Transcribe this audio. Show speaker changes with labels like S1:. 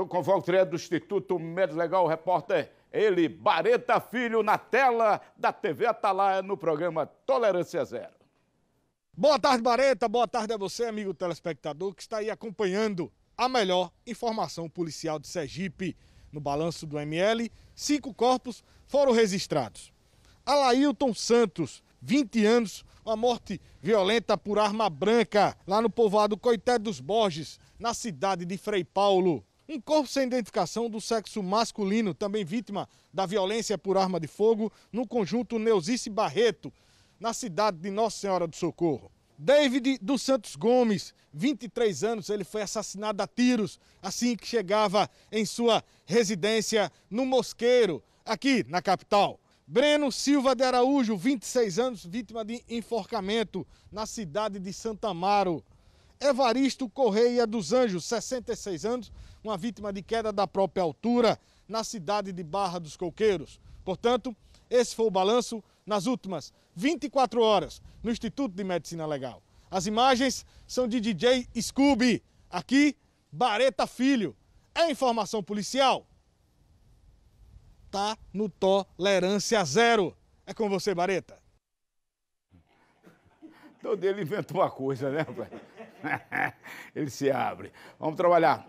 S1: Eu convoco o direto do Instituto Médio Legal, o repórter ele, Bareta Filho, na tela da TV Atalaia, no programa Tolerância Zero. Boa tarde, Bareta. Boa tarde a você, amigo telespectador, que está aí acompanhando a melhor informação policial de Sergipe. No balanço do ML, cinco corpos foram registrados. Alailton Santos, 20 anos, uma morte violenta por arma branca, lá no povoado Coité dos Borges, na cidade de Frei Paulo. Um corpo sem identificação do sexo masculino, também vítima da violência por arma de fogo, no conjunto Neusice Barreto, na cidade de Nossa Senhora do Socorro. David dos Santos Gomes, 23 anos, ele foi assassinado a tiros assim que chegava em sua residência no Mosqueiro, aqui na capital. Breno Silva de Araújo, 26 anos, vítima de enforcamento na cidade de Santa Amaro. Evaristo Correia dos Anjos, 66 anos, uma vítima de queda da própria altura na cidade de Barra dos Coqueiros. Portanto, esse foi o balanço nas últimas 24 horas no Instituto de Medicina Legal. As imagens são de DJ Scooby, aqui Bareta Filho. É informação policial? Tá no tolerância zero. É com você, Bareta. Todo ele inventou uma coisa, né, pai? Ele se abre. Vamos trabalhar.